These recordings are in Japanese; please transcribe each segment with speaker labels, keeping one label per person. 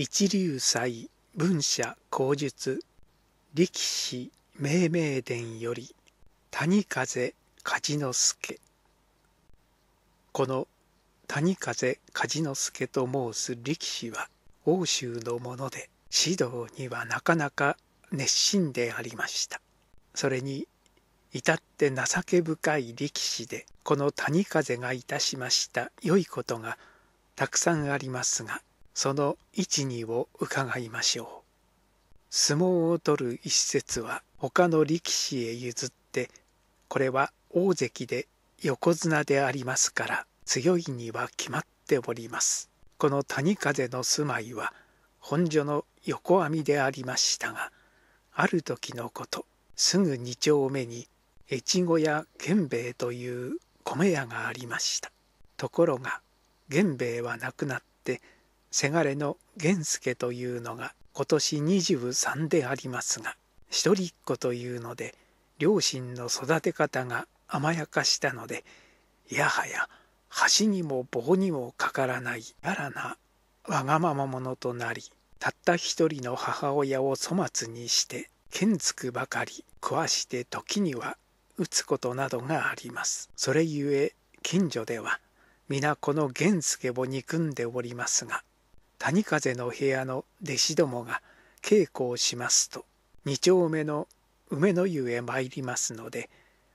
Speaker 1: 一流祭文社口述力士命名伝より谷風梶之助この谷風梶之助と申す力士は欧州のもので指導にはなかなか熱心でありましたそれに至って情け深い力士でこの谷風がいたしました良いことがたくさんありますがその一二を伺いましょう相撲を取る一節は他の力士へ譲ってこれは大関で横綱でありますから強いには決まっておりますこの谷風の住まいは本所の横網でありましたがある時のことすぐ二丁目に越後屋源兵衛という米屋がありましたところが源兵衛は亡くなってせがれの源助というのが今年23でありますが一人っ子というので両親の育て方が甘やかしたのでやはや橋にも棒にもかからないやらなわがまま者となりたった一人の母親を粗末にして剣つくばかり食わして時には打つことなどがあります。それゆえ近所では皆この源助を憎んでおりますが谷風の部屋の弟子どもが稽古をしますと二丁目の梅の湯へ参りますので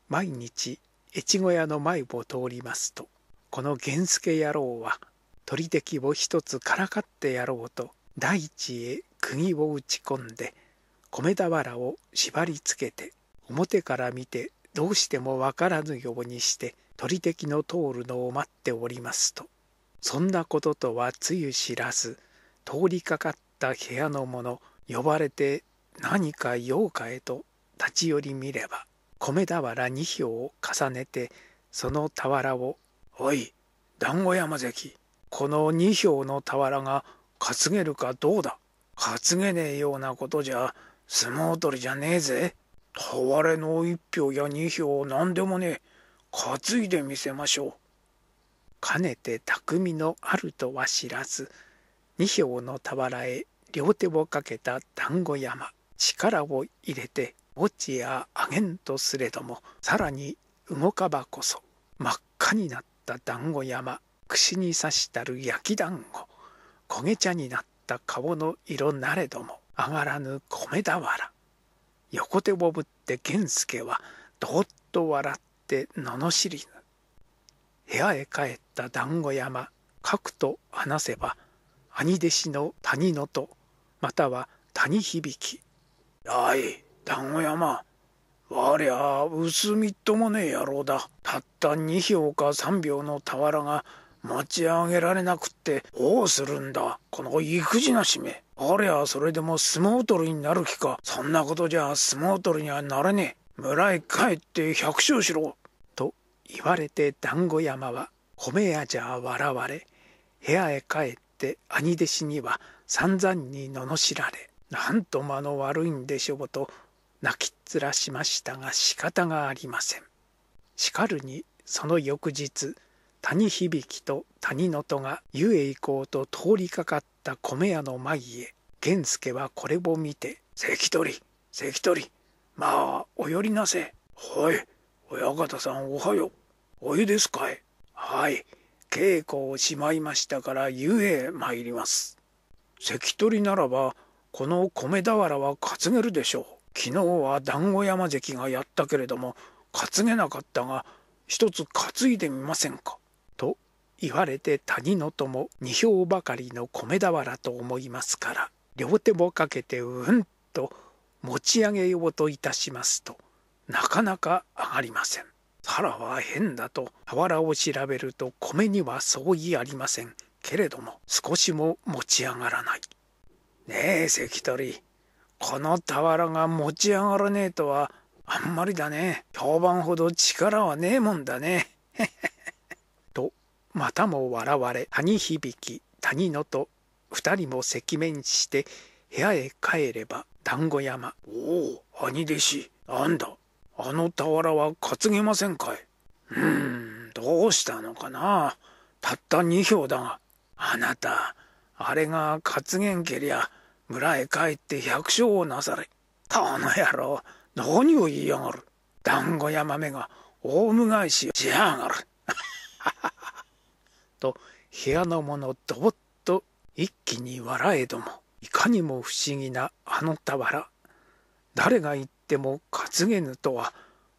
Speaker 1: 毎日越後屋の前を通りますとこの源助野郎は取り敵を一つからかってやろうと大地へ釘を打ち込んで米俵を縛りつけて表から見てどうしてもわからぬようにして取り敵の通るのを待っておりますとそんなこととはつゆ知らず通りかかった部屋の者呼ばれて何か用かへと立ち寄り見れば米俵二票を重ねてその俵を「おい団子山関この二票の俵が担げるかどうだ担げねえようなことじゃ相撲取りじゃねえぜ俵の一票や二票を何でもねえ担いでみせましょう」。かねて匠のあるとは知らず二票の俵へ両手をかけた団子山力を入れて落ちやあげんとすれどもさらに動かばこそ真っ赤になった団子山串に刺したる焼き団子焦げ茶になった顔の色なれども上がらぬ米俵横手をぶって源助はどっと笑って罵りぬ部屋へ帰っった団子山核と話せば兄弟子の谷のとまたは谷響やい団子山我ゃ薄みっともねえ野郎だたった2票か3票の俵が持ち上げられなくってどうするんだこの育児なしめありゃそれでも相撲取りになる気かそんなことじゃ相撲取りにはなれねえ村へ帰って百姓しろ」と言われて団子山は米屋じゃ笑われ部屋へ帰って兄弟子には散々に罵られなんと間の悪いんでしょうと泣きっ面しましたが仕方がありませんしかるにその翌日谷響と谷の戸が湯へ行こうと通りかかった米屋の前へ源助はこれを見て「関取関取まあお寄りなせはい親方さんおはようお湯ですかいはい稽古をしまいましたから湯へ参ります関取ならばこの米俵は担げるでしょう昨日は団子山関がやったけれども担げなかったが一つ担いでみませんか」と言われて谷のとも二票ばかりの米俵と思いますから両手もかけてうんと持ち上げようといたしますとなかなか上がりません。原は変だと俵を調べると米には相違ありませんけれども少しも持ち上がらないねえ関取この俵が持ち上がらねえとはあんまりだね評判ほど力はねえもんだね とまたも笑われ谷響き谷野と二人も赤面して部屋へ帰れば団子山おお兄弟子なんだあの俵は担げませんかい。うーん、どうしたのかな。たった2票だが。あなた、あれが担げんけりゃ、村へ帰って百姓をなされ。この野郎、何を言いやがる。団子や豆がオウム返しをしやがる。と、部屋の者どぼっと一気に笑えども、いかにも不思議なあの俵。誰が言っしても担げぬとは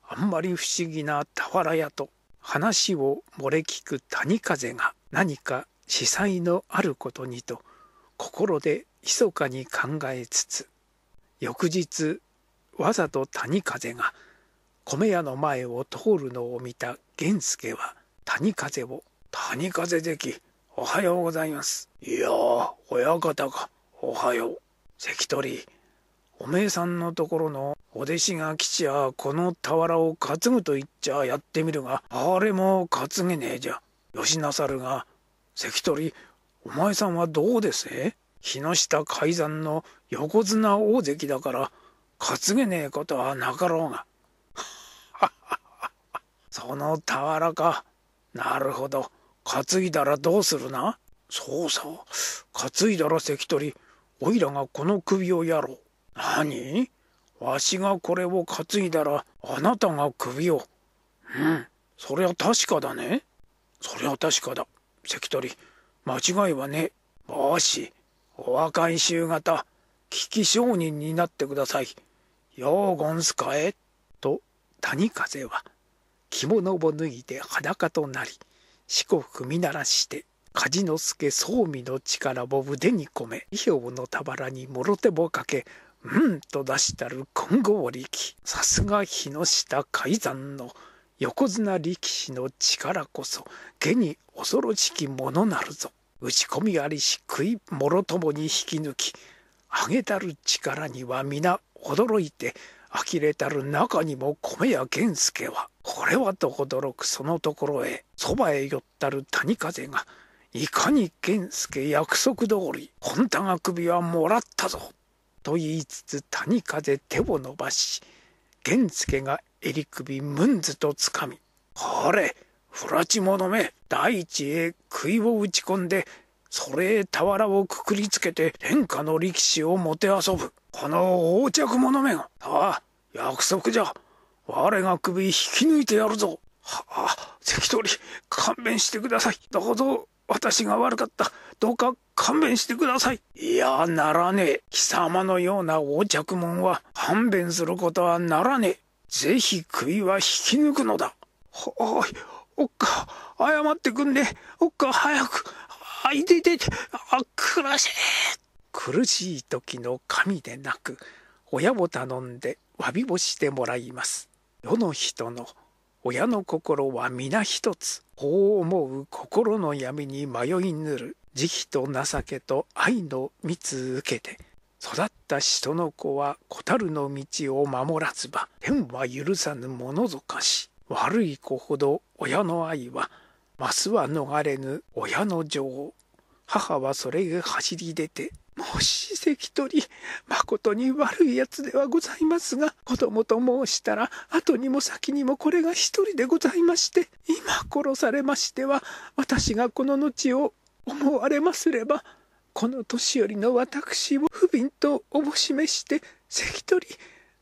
Speaker 1: あんまり不思議な俵屋と話を漏れ聞く谷風が何か司祭のあることにと心で密かに考えつつ翌日わざと谷風が米屋の前を通るのを見た源助は谷風を「谷風関おはようございます」「いや親方がおはよう」「関取おめえさんのところのお弟子が来ちゃこの俵を担ぐと言っちゃやってみるがあれも担げねえじゃなさるが関取お前さんはどうですね日の下改ざんの横綱大関だから担げねえことはなかろうが その俵かなるほど担いだらどうするなそうそう担いだら関取おいらがこの首をやろう何わしがこれを担いだらあなたが首を。うん、そりゃ確かだね。そりゃ確かだ。関取、間違いはね。もし、お若い衆方、危機商人になってください。ようごんすかえ。と、谷風は、着物を脱いで裸となり、四股踏み鳴らして、梶之助総美の力を腕に込め、衣表の俵にもろ手もかけ、うんと出したる金剛力さすが日の下海山の横綱力士の力こそ下に恐ろしきものなるぞ打ち込みありし食いもろともに引き抜き上げたる力には皆驚いて呆れたる中にも米屋源助はこれはと驚くそのところへそばへ寄ったる谷風がいかに源助約束通り本田が首はもらったぞと言いつつ谷風手を伸ばし源助が襟首ムンズとつかみ「ほれ不らち者め大地へいを打ち込んでそれへ俵をくくりつけて天下の力士をもてあそぶこの横着者めがさあ約束じゃ我が首引き抜いてやるぞはあ関取勘弁してくださいどうぞ私が悪かった。どうか勘弁してください。いや、ならねえ。貴様のような横着者は勘弁することはならねえ。ぜひいは引き抜くのだ。はい。おっか、謝ってくんね。おっか、早く。あ、いていて、あ、苦しい。苦しい時の神でなく、親を頼んで詫びをしてもらいます。世の人の親の心は皆一つ。こう思う心の闇に迷いぬる慈悲と情けと愛の蜜受けて育った人の子は蛍の道を守らずば天は許さぬものぞかし悪い子ほど親の愛はますは逃れぬ親の情母はそれへ走り出てもし関取誠に悪いやつではございますが子供と申したら後にも先にもこれが一人でございまして今殺されましては私がこの後を思われますればこの年寄りの私を不憫とおぼしめして関取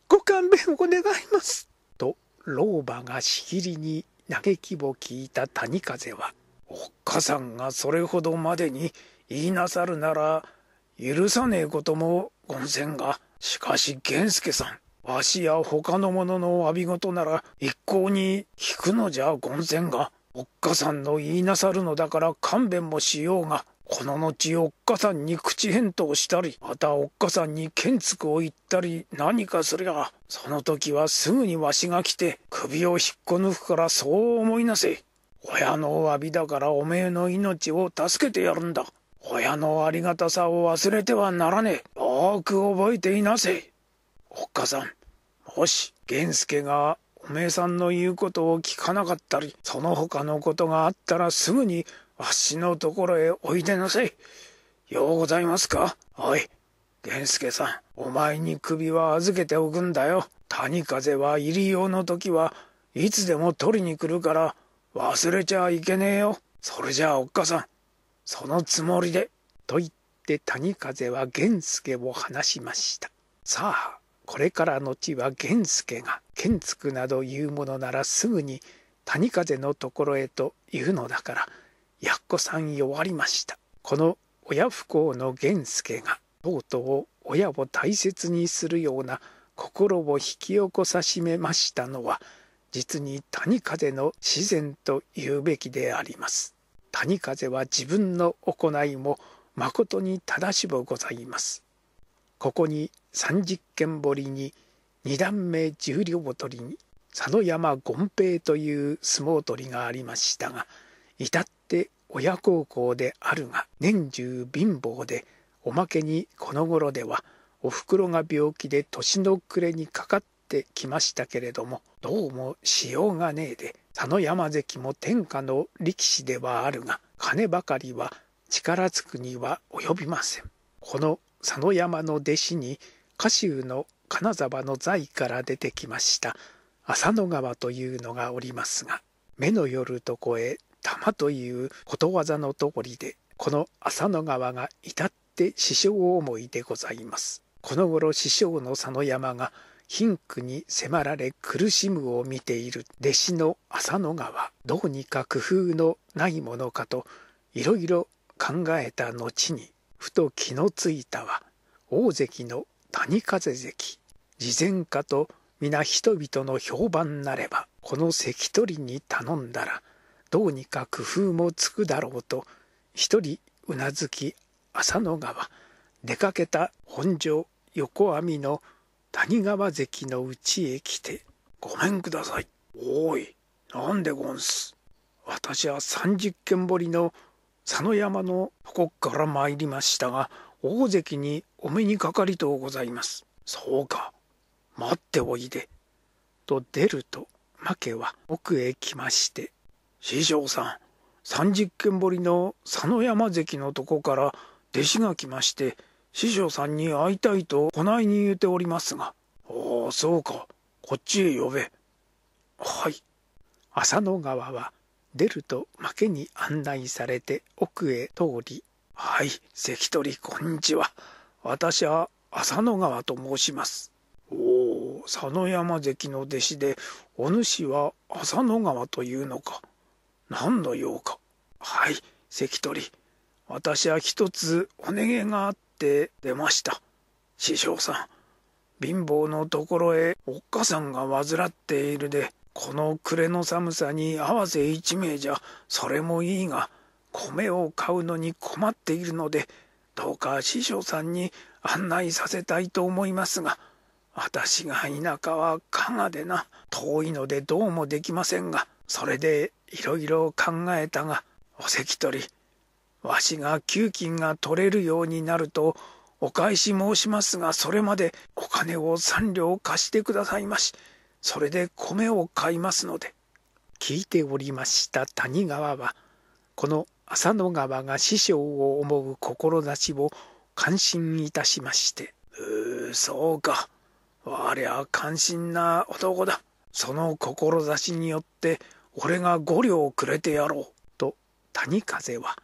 Speaker 1: ご勘弁を願います」と老婆がしきりに嘆きを聞いた谷風は「おっかさんがそれほどまでに言いなさるなら許さねえこともごんせんがしかし源助さんわしや他の者の詫び事なら一向に引くのじゃごんせんがおっかさんの言いなさるのだから勘弁もしようがこの後おっかさんに口返答したりまたおっかさんに剣つくを言ったり何かすりゃその時はすぐにわしが来て首を引っこ抜くからそう思いなせ親のお詫びだからおめえの命を助けてやるんだ親のありがたさを忘れてはならねえ。よく覚えていなせ。おっかさん、もし、源助がおめえさんの言うことを聞かなかったり、その他のことがあったらすぐにわしのところへおいでなせ。ようございますかおい、源助さん、お前に首は預けておくんだよ。谷風は入り用の時はいつでも取りに来るから忘れちゃいけねえよ。それじゃあおっかさん、そのつもりで、と言って谷風は源助を話しました。さあ、これからの地は源助が、剣築など言うものならすぐに谷風のところへと言うのだから、やっこさん弱りました。この親不幸の源助が、とうとう親を大切にするような心を引き起こさしめましたのは、実に谷風の自然と言うべきであります。谷風は自分の行いもまことに正しぼございます。ここに三十軒堀に二段目十両取りに佐野山権平という相撲取りがありましたが至って親孝行であるが年中貧乏でおまけにこの頃ではおふくろが病気で年の暮れにかかってきましたけれどもどうもしようがねえで佐野山関も天下の力士ではあるが金ばかりは力つくには及びません。この佐野山の弟子に家州の金沢の財から出てきました浅野川というのがおりますが目のよるとこへ玉ということわざの通りでこの浅野川が至って師匠思いでございます。この頃師匠の佐野山が貧苦に迫られ苦しむを見ている弟子の浅野川どうにか工夫のないものかといろいろ考えた後にふと気のついたは大関の谷風関事前家と皆人々の評判なればこの関取に頼んだらどうにか工夫もつくだろうと一人うなずき浅野川出かけた本所横網の谷川関のうちへ来て、ごめんください。おい、なんでゴンス。私は三十軒堀の佐野山のとこから参りましたが、大関にお目にかかりとうございます。そうか、待っておいで。と出ると、負けは奥へ来まして、師匠さん、三十軒堀の佐野山関のとこから弟子が来まして、師匠さんに会いたいとこないに言うておりますが。おおそうか。こっちへ呼べ。はい。浅野川は出ると負けに案内されて奥へ通り。はい、関取こんにちは。私は浅野川と申します。おお、佐野山関の弟子で、お主は浅野川というのか。何の用か。はい、関取。私は一つお願いがあっして出ました師匠さん貧乏のところへおっかさんが患っているでこの暮れの寒さに合わせ一名じゃそれもいいが米を買うのに困っているのでどうか師匠さんに案内させたいと思いますが私が田舎は加賀でな遠いのでどうもできませんがそれでいろいろ考えたがお関取わしが給金が取れるようになるとお返し申しますがそれまでお金を三両貸してくださいましそれで米を買いますので」聞いておりました谷川はこの浅野川が師匠を思う志を感心いたしまして「うーそうか我は感心な男だその志によって俺が五両くれてやろう」と谷風は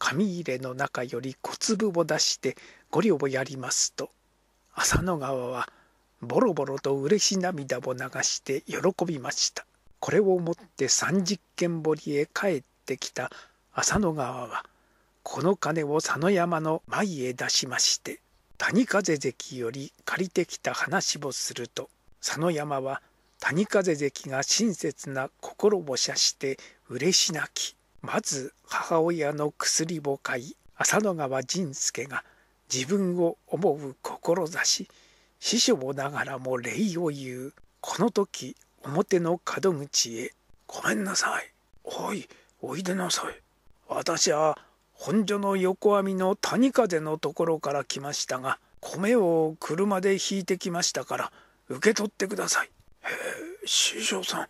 Speaker 1: 紙入れの中より小粒を出してご両をやりますと浅野川はボロボロと嬉し涙を流して喜びましたこれをもって三十軒堀へ帰ってきた浅野川はこの金を佐野山の前へ出しまして谷風関より借りてきた話をすると佐野山は谷風関が親切な心を射して嬉し泣きまず母親の薬を買い浅野川仁助が自分を思う志師匠ながらも礼を言うこの時表の門口へ「ごめんなさいおいおいでなさい私は本所の横網の谷風のところから来ましたが米を車で引いてきましたから受け取ってください」へえ師匠さん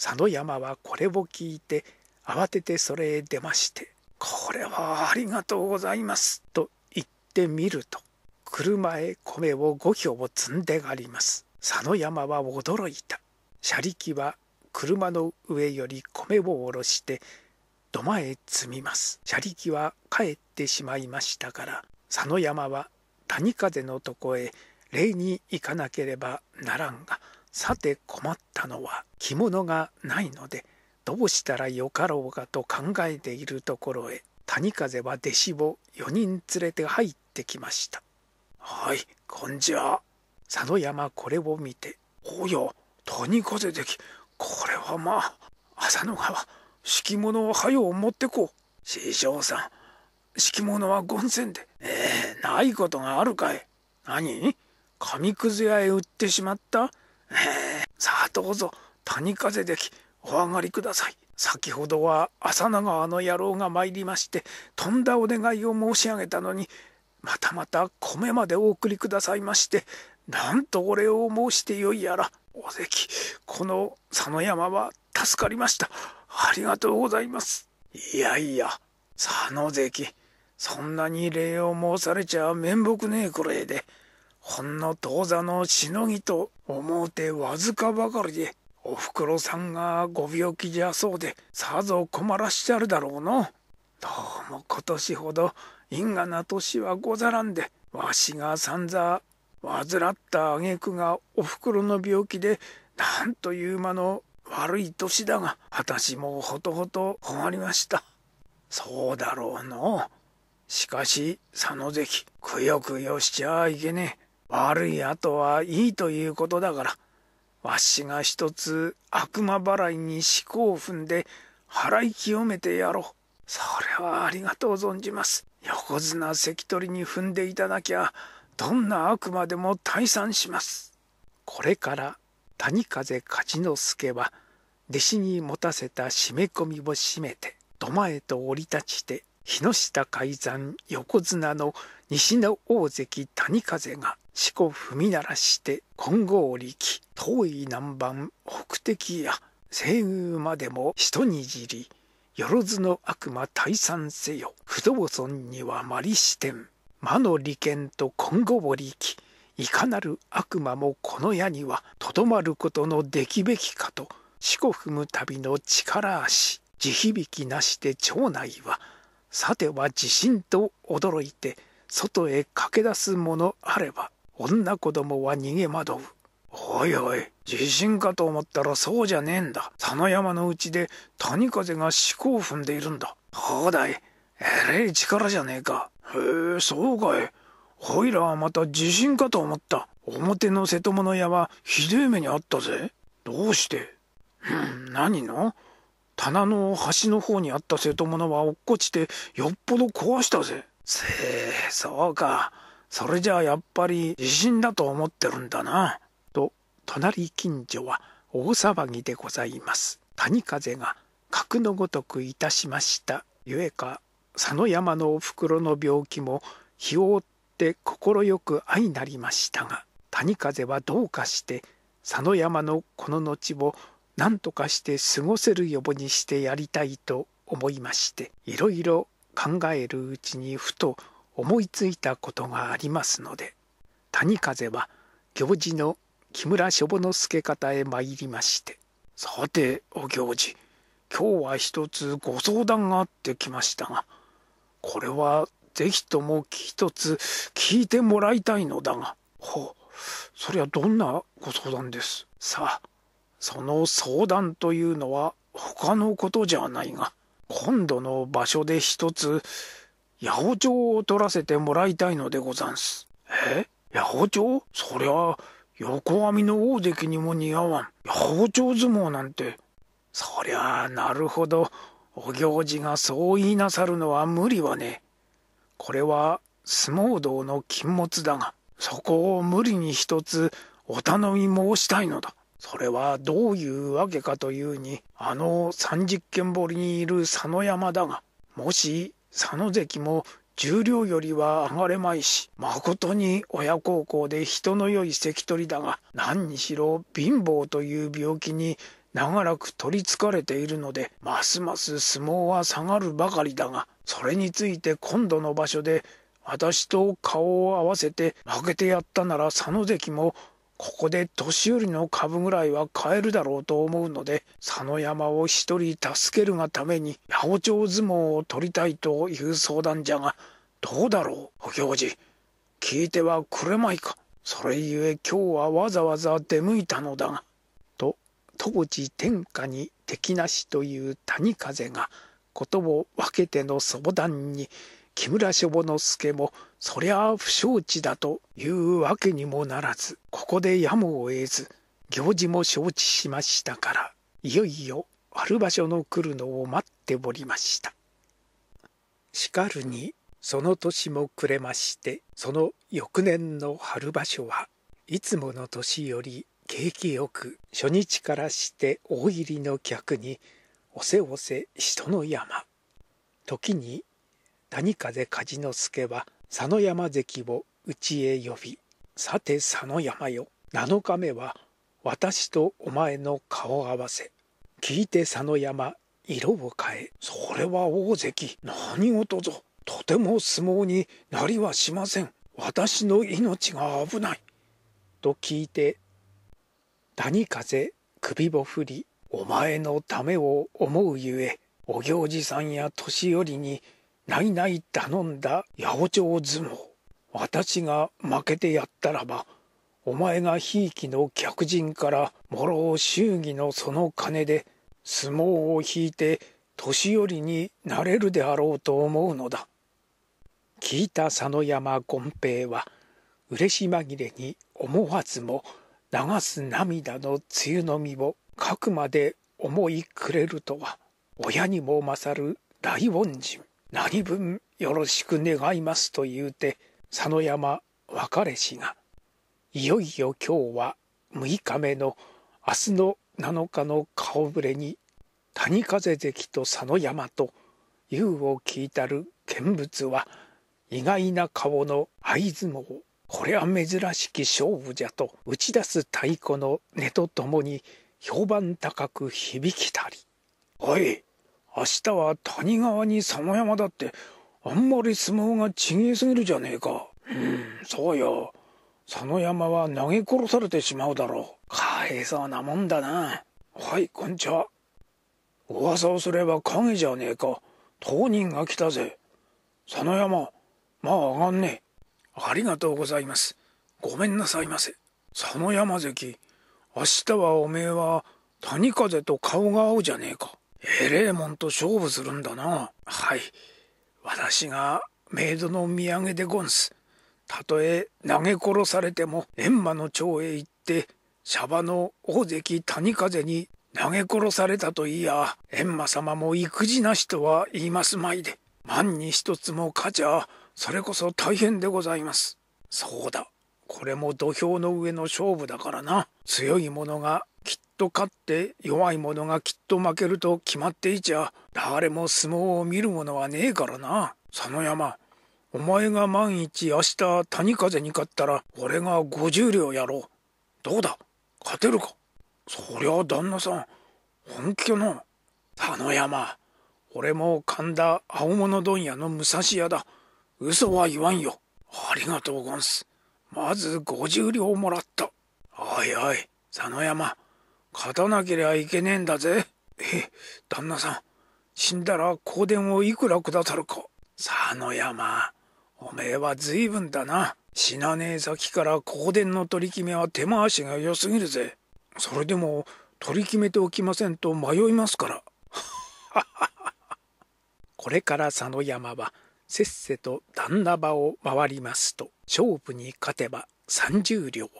Speaker 1: 佐野山はこれを聞いて慌ててそれへ出まして「これはありがとうございます」と言ってみると車へ米を5俵を積んであります佐野山は驚いた車力は車の上より米を下ろして土間へ積みます車力は帰ってしまいましたから佐野山は谷風のとこへ礼に行かなければならんがさて困ったのは着物がないのでどうしたらよかろうかと考えているところへ谷風は弟子を4人連れて入ってきましたはいこんじゃ佐野山これを見て「おや谷風できこれはまあ浅野川敷物をはよう持ってこう師匠さん敷物は権銭でええないことがあるかい何紙くず屋へ売ってしまったええさあどうぞ谷風できお上がりください。先ほどは浅野川の野郎が参りまして、とんだお願いを申し上げたのに、またまた米までお送りくださいまして、なんとお礼を申してよいやら。お関、この佐野山は助かりました。ありがとうございます。いやいや、佐野関、そんなに礼を申されちゃ面目ねえくらえで、ほんの当座のしのぎと思うてわずかばかりで、おふくろさんがご病気じゃそうでさぞ困らしちゃるだろうの。どうも今年ほど因果な年はござらんでわしがさんざ患った挙句がおふくろの病気でなんという間の悪い年だが私もほとほと困りました。そうだろうの。しかし佐野関くよくよしちゃいけねえ。悪い後はいいということだからわしが一つ悪魔払いに思考を踏んで払い清めてやろう。それはありがとう存じます。横綱関取に踏んでいただきゃ、どんな悪魔でも退散します。これから谷風勝之助は、弟子に持たせた締め込みを締めて、土間へと降り立ちて、日の下海山横綱の西の大関谷風が四股踏み鳴らして金剛力遠い南蛮北敵や西宮までも人にじりよろずの悪魔退散せよ不動尊にはまりて点魔の利権と金剛力いかなる悪魔もこの矢にはとどまることのできべきかと四股踏む旅の力足地響きなして町内はさては地震と驚いて外へ駆け出す者あれば女子供は逃げ惑う。おいおい、地震かと思ったらそうじゃねえんだ。佐野山のうちで谷風が四股を踏んでいるんだ。ほうだい、えれい力じゃねえか。へえ、そうかい。おいらはまた地震かと思った。表の瀬戸物屋はひでえ目にあったぜ。どうしてうん、何の棚の端の方にあった瀬戸物は落っこちてよっぽど壊したぜ。せえ、そうか。それじゃあやっぱり地震だと思ってるんだな。と、隣近所は大騒ぎでございます。谷風が格のごとくいたしました。ゆえか、佐野山のお袋の病気も日を追って快く相なりましたが、谷風はどうかして佐野山のこの後を何とかして過ごせる予防にしてやりたいと思いまして、いろいろ考えるうちにふと思いついたことがありますので谷風は行司の木村書房の助方へ参りまして「さてお行司今日は一つご相談があってきましたがこれはぜひとも一つ聞いてもらいたいのだが」ほうそりゃどんなご相談ですさあその相談というのは他のことじゃないが今度の場所で一つ八百長を取らせてもらいたいのでござんす。え八百長そりゃ、横網の大関にも似合わん。八百長相撲なんて。そりゃあ、なるほど。お行司がそう言いなさるのは無理はね。これは相撲道の禁物だが、そこを無理に一つお頼み申したいのだ。それはどういうわけかというに、あの三十軒堀にいる佐野山だが、もし佐野関も重量よりは上がれまいし、まことに親孝行で人の良い関取だが、何にしろ貧乏という病気に長らく取りつかれているので、ますます相撲は下がるばかりだが、それについて今度の場所で、私と顔を合わせて負けてやったなら佐野関もここで年寄りの株ぐらいは買えるだろうと思うので、佐野山を一人助けるがために、八百長相撲を取りたいという相談じゃが、どうだろう、お行司。聞いてはくれまいか。それゆえ今日はわざわざ出向いたのだが。と、当時天下に敵なしという谷風が、言を分けての相談に、木村庄之助もそりゃあ不承知だというわけにもならずここでやむを得ず行事も承知しましたからいよいよ春場所の来るのを待っておりましたしかるにその年も暮れましてその翌年の春場所はいつもの年より景気よく初日からして大入りの客におせおせ人の山時に谷風梶之助は佐野山関を家へ呼びさて佐野山よ七日目は私とお前の顔合わせ聞いて佐野山色を変えそれは大関何事ぞとても相撲になりはしません私の命が危ないと聞いて谷風首を振りお前のためを思うゆえお行司さんや年寄りにないない頼んだ八百長相撲私が負けてやったらばお前がひいきの客人からもろう祝儀のその金で相撲を引いて年寄りになれるであろうと思うのだ。聞いた佐野山権平は嬉し紛れに思わずも流す涙の梅雨の実をかくまで思いくれるとは親にも勝る大恩人何分よろしく願いますと言うて佐野山別れしがいよいよ今日は6日目の明日の7日の顔ぶれに谷風関と佐野山と優を聞いたる見物は意外な顔の合相撲これは珍しき勝負じゃと打ち出す太鼓の音とともに評判高く響きたり「おい明日は谷川に佐野山だってあんまり相撲がちげえすぎるじゃねえかうんそうよ佐野山は投げ殺されてしまうだろうかえそうなもんだなはいこんにちは噂をすれば影じゃねえか当人が来たぜ佐野山まあ上がんねえありがとうございますごめんなさいませ佐野山関明日はおめえは谷風と顔が合うじゃねえかエレーモンと勝負するんだな。はい。私がメイドの土産でゴンス。たとえ投げ殺されても閻魔の町へ行ってシャバの大関谷風に投げ殺されたといや閻魔様も育児なしとは言いますまいで万に一つも勝ちゃそれこそ大変でございますそうだこれも土俵の上の勝負だからな強い者がきっと勝って弱い者がきっと負けると決まっていちゃ誰も相撲を見る者はねえからな佐野山お前が万一明日谷風に勝ったら俺が五十両やろうどうだ勝てるかそりゃ旦那さん本気かな佐野山俺も神田青物問屋の武蔵屋だ嘘は言わんよありがとうごんすまず50両もらったおいおい佐野山勝たなけりゃいけねえんだぜ。え、旦那さん、死んだら香典をいくらくださるか。佐野山、おめえは随分だな。死なねえ先から香典の取り決めは手回しが良すぎるぜ。それでも、取り決めておきませんと迷いますから。これから佐野山は、せっせと旦那場を回りますと、勝負に勝てば30両、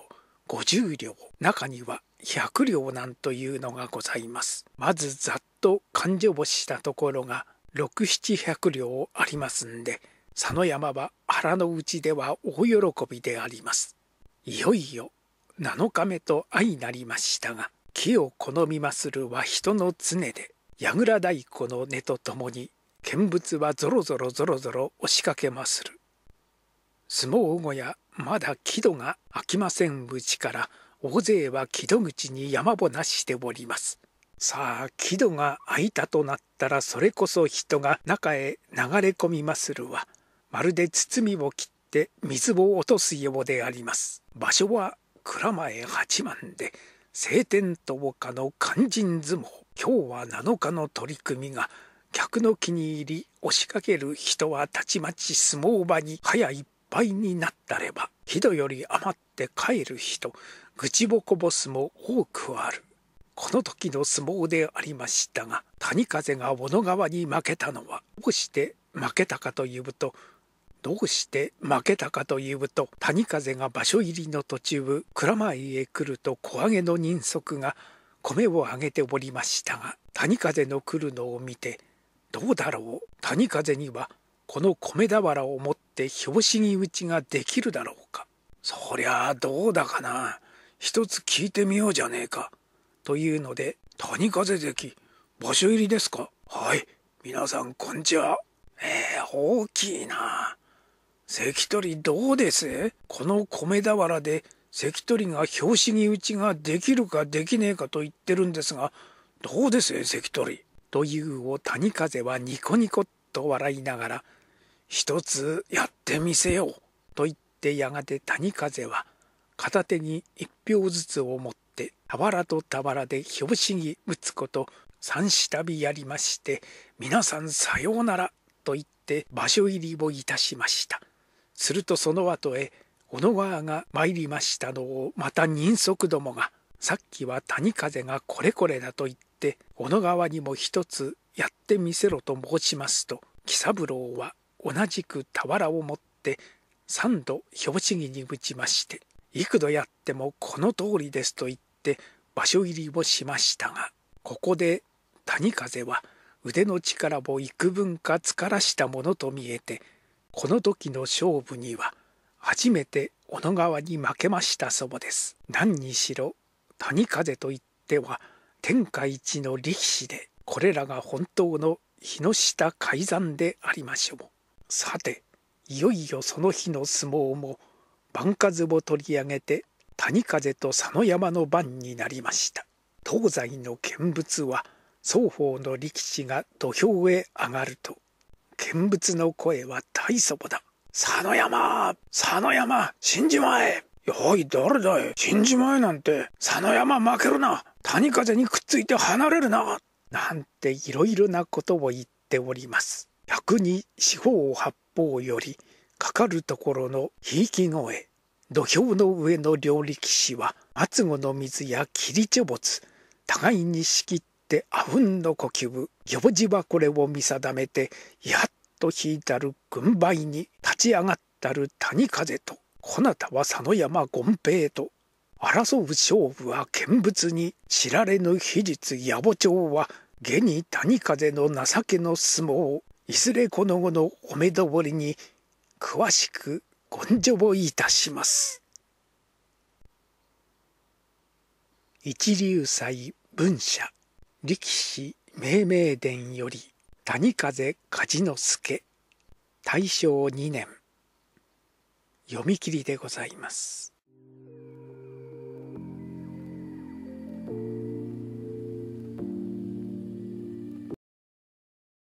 Speaker 1: 50両、中には百両なんというのがございます。まずざっと勘定星したところが六七百両ありますんで、佐野山は腹の内では大喜びであります。いよいよ7日目と相なりましたが、木を好みまするは人の常で、櫓太鼓の音とともに、見物はぞろぞろぞろぞろ押しかけまする。相撲小屋まだ木戸が開きませんうちから、大勢は木戸口に山ぼなしております。さあ木戸が開いたとなったらそれこそ人が中へ流れ込みまするはまるで包みを切って水を落とすようであります。場所は蔵前八幡で晴天と丘の肝心相撲今日は7日の取り組みが客の気に入り押しかける人はたちまち相撲場に早いっぱいになったれば木戸より余って帰る人愚痴ぼこボスも多くある。この時の相撲でありましたが谷風が小野川に負けたのはどうして負けたかというとどうして負けたかというと谷風が場所入りの途中蔵前へ来ると小揚げの人足が米をあげておりましたが谷風の来るのを見てどうだろう谷風にはこの米俵を持って拍子に打ちができるだろうかそりゃあどうだかな。一つ聞いてみようじゃねえか。というので、谷風関、場所入りですかはい、皆さんこんにちは。えー、大きいな。関取どうですこの米俵で関取が拍子木打ちができるかできねえかと言ってるんですが、どうです関取。というを谷風はニコニコと笑いながら、一つやってみせよう。と言ってやがて谷風は、片手に一票ずつを持って俵と俵で拍子に打つこと三下度やりまして皆さんさようならと言って場所入りをいたしましたするとその後へ小野川が参りましたのをまた人足どもがさっきは谷風がこれこれだと言って小野川にも一つやってみせろと申しますと喜三郎は同じく俵を持って三度拍子木に打ちまして幾度やってもこの通りですと言って場所入りをしましたがここで谷風は腕の力を幾分か疲らしたものと見えてこの時の勝負には初めて小野川に負けましたそうです。何にしろ谷風といっては天下一の力士でこれらが本当の日の下改ざんでありましょう。さていよいよその日の相撲も番数を取り上げて谷風と佐野山の番になりました東西の見物は双方の力士が土俵へ上がると見物の声は大祖母だ佐野山佐野山死んじまえおい誰だい死んじまえなんて佐野山負けるな谷風にくっついて離れるななんていろいろなことを言っております百に四方八方よりかかるところのひいき声土俵の上の両力士は厚子の水や霧茶没互いに仕切ってあうんの呼吸行事はこれを見定めてやっと引いたる軍配に立ち上がったる谷風とこなたは佐野山権平と争う勝負は見物に知られぬ秘術野暮町は下に谷風の情けの相撲いずれこの後のお目通りに詳しくごんじょいたします。一流祭文社力士命名伝より谷風梶之助大正2年読み切りでございます。